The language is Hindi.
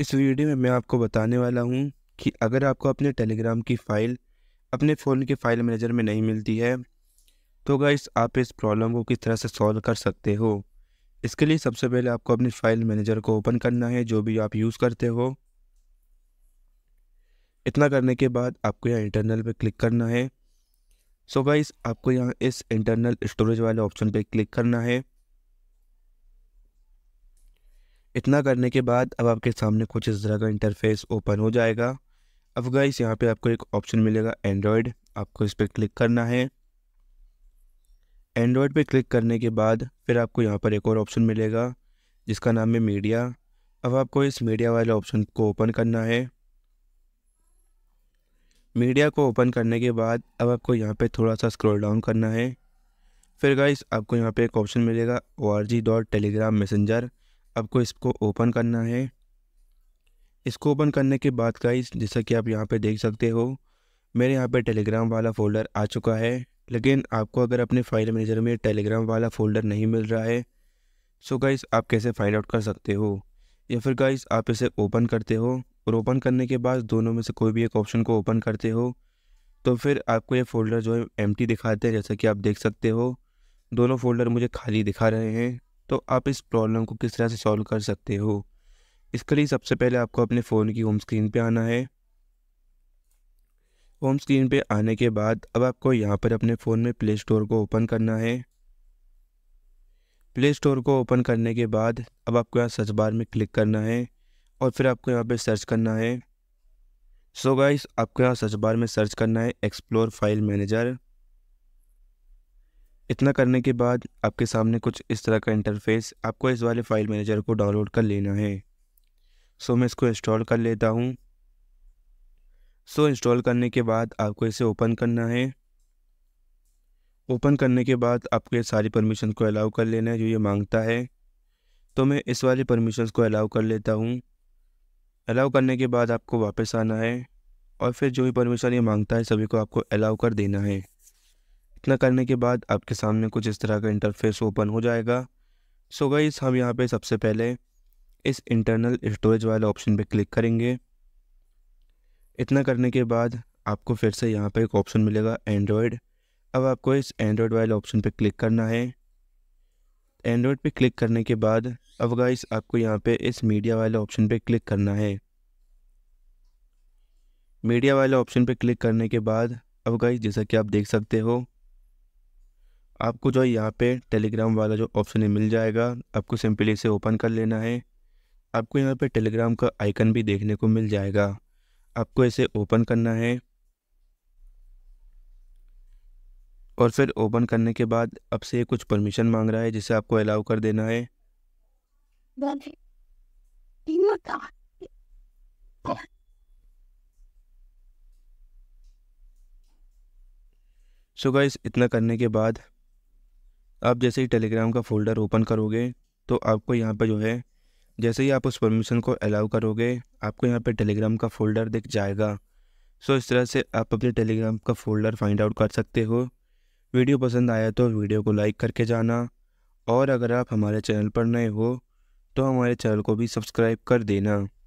इस वीडियो में मैं आपको बताने वाला हूँ कि अगर आपको अपने टेलीग्राम की फ़ाइल अपने फ़ोन के फाइल मैनेजर में नहीं मिलती है तो गाइस आप इस प्रॉब्लम को किस तरह से सॉल्व कर सकते हो इसके लिए सबसे पहले आपको अपने फ़ाइल मैनेजर को ओपन करना है जो भी आप यूज़ करते हो इतना करने के बाद आपको यहाँ इंटरनल पर क्लिक करना है सो so गाइस आपको यहाँ इस इंटरनल स्टोरेज वाले ऑप्शन पर क्लिक करना है इतना करने के बाद अब आपके सामने कुछ इस तरह का इंटरफेस ओपन हो जाएगा अब गाइस यहाँ पे आपको एक ऑप्शन मिलेगा एंड्रॉयड आपको इस पर क्लिक करना है एंड्रॉयड पे क्लिक करने के बाद फिर आपको यहाँ पर एक और ऑप्शन मिलेगा जिसका नाम है मीडिया अब आपको इस मीडिया वाले ऑप्शन को ओपन करना है मीडिया को ओपन करने के बाद अब आपको यहाँ पे थोड़ा सा स्क्रॉल डाउन करना है फिर गाइस आपको यहाँ पे एक ऑप्शन मिलेगा O R G dot Telegram messenger आपको इसको ओपन करना है इसको ओपन करने के बाद का इस जैसा कि आप यहाँ पे देख सकते हो मेरे यहाँ पे टेलीग्राम वाला फ़ोल्डर आ चुका है लेकिन आपको अगर अपने फ़ाइल मैनेजर में टेलीग्राम वाला फ़ोल्डर नहीं मिल रहा है सो गाइस आप कैसे फाइंड आउट कर सकते हो या फिर गाइस आप इसे ओपन करते हो और ओपन करने के बाद दोनों में से कोई भी एक ऑप्शन को ओपन करते हो तो फिर आपको ये फ़ोल्डर जो है एम्प्टी दिखाते हैं जैसा कि आप देख सकते हो दोनों फ़ोल्डर मुझे खाली दिखा रहे हैं तो आप इस प्रॉब्लम को किस तरह से सॉल्व कर सकते हो इसके लिए सबसे पहले आपको अपने फ़ोन की होम स्क्रीन पे आना है होम स्क्रीन पे आने के बाद अब आपको यहाँ पर अपने फ़ोन में प्ले स्टोर को ओपन करना है प्ले स्टोर को ओपन करने के बाद अब आपको यहाँ सर्च बार में क्लिक करना है और फिर आपको यहाँ पर सर्च करना है सो so गाइस आपको यहाँ सर्च बार में सर्च करना है एक्सप्लोर फाइल मैनेजर इतना करने के बाद आपके सामने कुछ इस तरह का इंटरफेस आपको इस वाले फ़ाइल मैनेजर को डाउनलोड कर लेना है सो मैं इसको इंस्टॉल कर लेता हूँ सो इंस्टॉल करने के बाद आपको इसे ओपन करना है ओपन करने के बाद आपको ये सारी परमिशन को अलाउ कर लेना है जो ये मांगता है तो मैं इस वाले परमिशंस को अलाउ कर लेता हूँ अलाउ करने के बाद आपको वापस आना है और फिर जो भी परमिशन ये मांगता है सभी को आपको अलाउ कर देना है इतना करने के बाद आपके सामने कुछ इस तरह का इंटरफेस ओपन हो जाएगा सो so गाइस हम यहाँ पे सबसे पहले इस इंटरनल स्टोरेज वाले ऑप्शन पे क्लिक करेंगे इतना करने के बाद आपको फिर से यहाँ पे एक ऑप्शन मिलेगा एंड्रॉयड अब आपको इस एंड्रॉयड वाले ऑप्शन पे क्लिक करना है एंड्रॉयड पे क्लिक करने के बाद अब गाइस आपको यहाँ पे इस मीडिया वाले ऑप्शन पे क्लिक करना है मीडिया वाले ऑप्शन पे क्लिक करने के बाद अब गाइस जैसा कि आप देख सकते हो आपको जो है यहाँ पे टेलीग्राम वाला जो ऑप्शन है मिल जाएगा आपको सिंपली इसे ओपन कर लेना है आपको यहाँ पे टेलीग्राम का आइकन भी देखने को मिल जाएगा आपको इसे ओपन करना है और फिर ओपन करने के बाद आपसे कुछ परमिशन मांग रहा है जिसे आपको अलाउ कर देना है सो so गाइस इतना करने के बाद आप जैसे ही टेलीग्राम का फ़ोल्डर ओपन करोगे तो आपको यहाँ पर जो है जैसे ही आप उस परमिशन को अलाउ करोगे आपको यहाँ पर टेलीग्राम का फ़ोल्डर दिख जाएगा सो इस तरह से आप अपने टेलीग्राम का फ़ोल्डर फाइंड आउट कर सकते हो वीडियो पसंद आया तो वीडियो को लाइक करके जाना और अगर आप हमारे चैनल पर नए हो तो हमारे चैनल को भी सब्सक्राइब कर देना